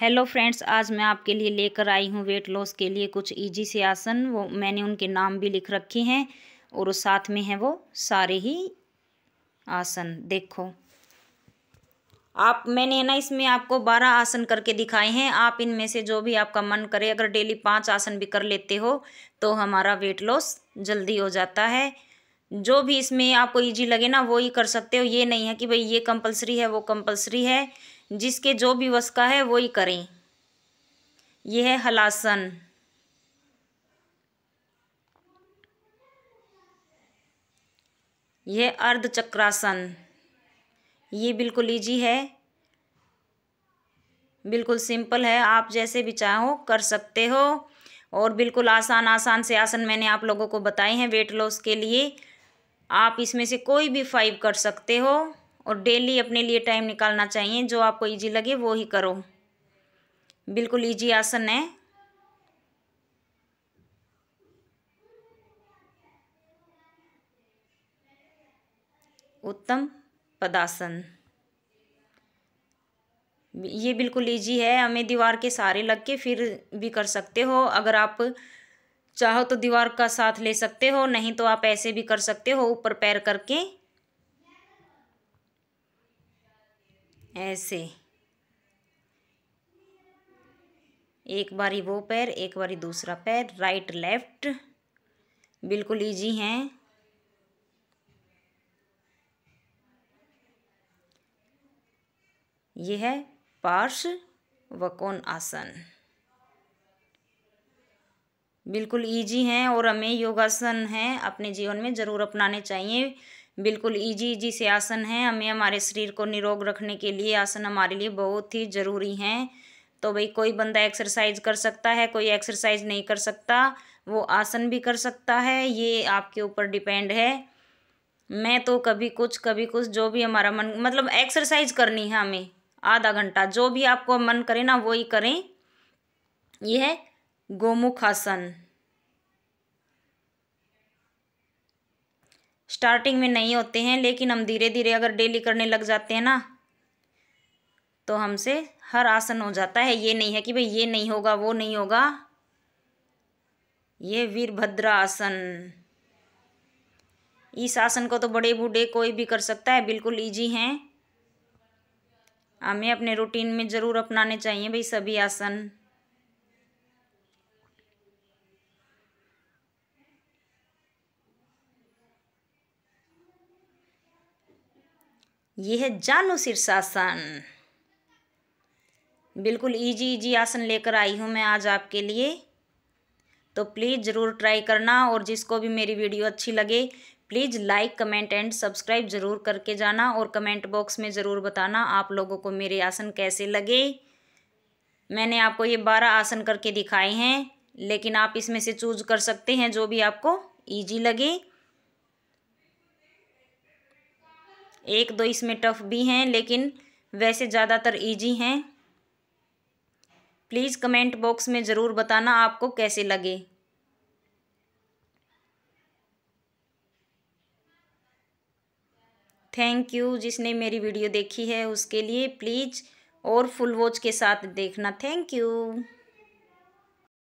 hello friends आज मैं आपके लिए लेकर आई हूँ वेट लॉस के लिए कुछ इजी से आसन वो मैंने उनके नाम भी लिख रखे हैं और साथ में हैं वो सारे ही आसन देखो आप मैंने ना इसमें आपको बारह आसन करके दिखाए हैं आप इनमें से जो भी आपका मन करे अगर डेली पाँच आसन भी कर लेते हो तो हमारा वेट लॉस जल्दी हो जाता है जो भी इसमें आपको ईजी लगे ना वो ही कर सकते हो ये नहीं है कि भाई ये कंपल्सरी है वो कंपल्सरी है जिसके जो भी वस का है वो ही करें यह है हलासन यह अर्धचक्रासन ये बिल्कुल ईजी है बिल्कुल सिंपल है आप जैसे भी चाहो कर सकते हो और बिल्कुल आसान आसान से आसन मैंने आप लोगों को बताए हैं वेट लॉस के लिए आप इसमें से कोई भी फाइव कर सकते हो और डेली अपने लिए टाइम निकालना चाहिए जो आपको इजी लगे वो ही करो बिल्कुल इजी आसन है उत्तम पदासन ये बिल्कुल ईजी है हमें दीवार के सहारे लग के फिर भी कर सकते हो अगर आप चाहो तो दीवार का साथ ले सकते हो नहीं तो आप ऐसे भी कर सकते हो ऊपर पैर करके ऐसे एक बारी वो पैर एक बारी दूसरा पैर राइट लेफ्ट बिल्कुल इजी हैं यह है पार्श वकोन आसन बिल्कुल इजी हैं और हमें योगासन हैं अपने जीवन में ज़रूर अपनाने चाहिए बिल्कुल इजी इजी से आसन हैं हमें हमारे शरीर को निरोग रखने के लिए आसन हमारे लिए बहुत ही ज़रूरी हैं तो भाई कोई बंदा एक्सरसाइज कर सकता है कोई एक्सरसाइज नहीं कर सकता वो आसन भी कर सकता है ये आपके ऊपर डिपेंड है मैं तो कभी कुछ कभी कुछ जो भी हमारा मन मतलब एक्सरसाइज करनी है हमें आधा घंटा जो भी आपको मन करे ना वही करें यह गोमुख आसन स्टार्टिंग में नहीं होते हैं लेकिन हम धीरे धीरे अगर डेली करने लग जाते हैं ना तो हमसे हर आसन हो जाता है ये नहीं है कि भाई ये नहीं होगा वो नहीं होगा ये वीरभद्र आसन इस आसन को तो बड़े बूढ़े कोई भी कर सकता है बिल्कुल ईजी हैं हमें अपने रूटीन में ज़रूर अपनाने चाहिए भाई सभी आसन ये है जानु शीर्षासन बिल्कुल इजी इजी आसन लेकर आई हूँ मैं आज आपके लिए तो प्लीज़ ज़रूर ट्राई करना और जिसको भी मेरी वीडियो अच्छी लगे please like comment and subscribe ज़रूर करके जाना और कमेंट बॉक्स में ज़रूर बताना आप लोगों को मेरे आसन कैसे लगे मैंने आपको ये बारह आसन करके दिखाए हैं लेकिन आप इसमें से चूज कर सकते हैं जो भी आपको ईजी लगे एक दो इसमें टफ भी हैं लेकिन वैसे ज़्यादातर इजी हैं प्लीज़ कमेंट बॉक्स में ज़रूर बताना आपको कैसे लगे थैंक यू जिसने मेरी वीडियो देखी है उसके लिए प्लीज़ और फुल वॉच के साथ देखना थैंक यू